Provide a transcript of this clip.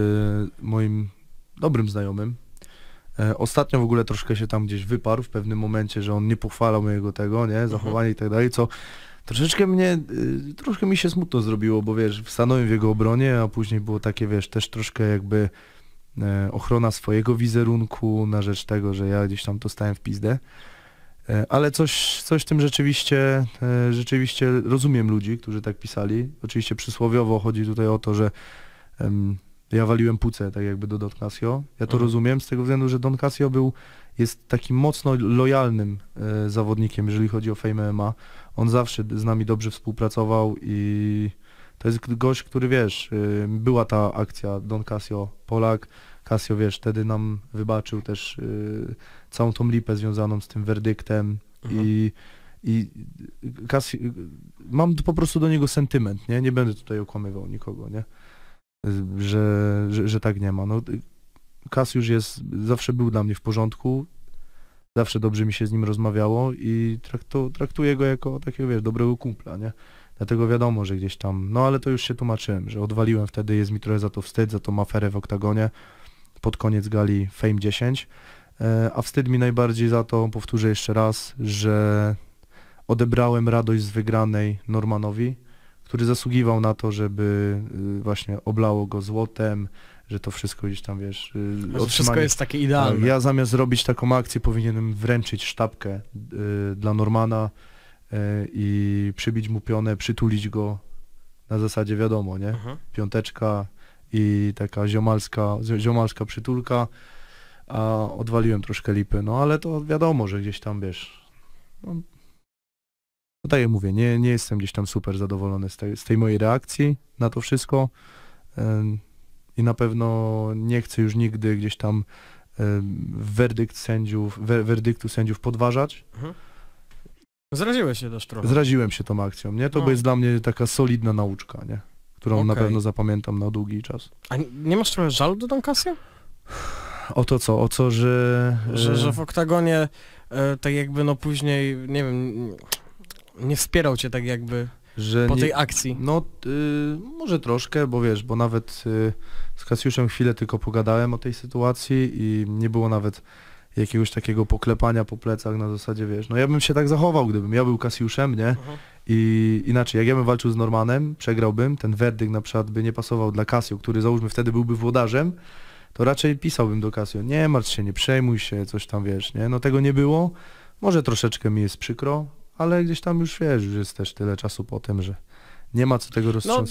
Y, moim dobrym znajomym. E, ostatnio w ogóle troszkę się tam gdzieś wyparł w pewnym momencie, że on nie pochwalał mojego tego, nie, mhm. zachowania i tak dalej, co troszeczkę mnie, y, troszkę mi się smutno zrobiło, bo wiesz, stanąłem w jego obronie, a później było takie, wiesz, też troszkę jakby e, ochrona swojego wizerunku na rzecz tego, że ja gdzieś tam to stałem w pizdę. E, ale coś, coś w tym rzeczywiście, rzeczywiście rozumiem ludzi, którzy tak pisali. Oczywiście przysłowiowo chodzi tutaj o to, że ja waliłem puce, tak jakby do Don Casio. Ja to mhm. rozumiem z tego względu, że Don Casio był, jest takim mocno lojalnym e, zawodnikiem, jeżeli chodzi o Fame MMA. On zawsze z nami dobrze współpracował i to jest gość, który wiesz, e, była ta akcja Don Casio Polak. Casio wiesz, wtedy nam wybaczył też e, całą tą lipę związaną z tym werdyktem mhm. i i Casio, mam po prostu do niego sentyment, nie? Nie będę tutaj okłamywał nikogo, nie? że, że, że tak nie ma. No, Kas już jest, zawsze był dla mnie w porządku, zawsze dobrze mi się z nim rozmawiało i traktu, traktuję go jako takiego, wiesz, dobrego kumpla, nie? Dlatego wiadomo, że gdzieś tam, no ale to już się tłumaczyłem, że odwaliłem wtedy, jest mi trochę za to wstyd, za tą aferę w oktagonie pod koniec gali Fame 10, e, a wstyd mi najbardziej za to, powtórzę jeszcze raz, że odebrałem radość z wygranej Normanowi, który zasługiwał na to, żeby y, właśnie oblało go złotem, że to wszystko gdzieś tam, wiesz... to y, wszystko jest takie idealne. Tak, ja zamiast zrobić taką akcję powinienem wręczyć sztabkę y, dla Normana y, i przybić mu pionę, przytulić go na zasadzie wiadomo, nie? Mhm. Piąteczka i taka ziomalska, ziomalska przytulka, a odwaliłem troszkę lipy, no ale to wiadomo, że gdzieś tam, wiesz... No, daję no tak mówię, nie, nie jestem gdzieś tam super zadowolony z tej, z tej mojej reakcji na to wszystko i na pewno nie chcę już nigdy gdzieś tam werdykt sędziów, werdyktu sędziów podważać. Mhm. Zraziłeś się też trochę. Zraziłem się tą akcją, nie? To no. jest dla mnie taka solidna nauczka, nie? Którą okay. na pewno zapamiętam na długi czas. A nie masz trochę żalu do Donkasia? O to co? O co, że... Że, że e- w oktagonie e, tak jakby no później, nie wiem, nie wspierał cię tak jakby że po nie, tej akcji. No y, może troszkę, bo wiesz, bo nawet y, z Kasiuszem chwilę tylko pogadałem o tej sytuacji i nie było nawet jakiegoś takiego poklepania po plecach na zasadzie, wiesz, no ja bym się tak zachował, gdybym ja był Kasiuszem, nie? Mhm. I inaczej, jak ja bym walczył z Normanem, przegrałbym, ten werdykt na przykład by nie pasował dla Casio, który załóżmy wtedy byłby włodarzem, to raczej pisałbym do Casio, nie martw się, nie przejmuj się, coś tam wiesz, nie? No tego nie było, może troszeczkę mi jest przykro, ale gdzieś tam już wiesz, już jest też tyle czasu po tym, że nie ma co tego no, roztrząsać.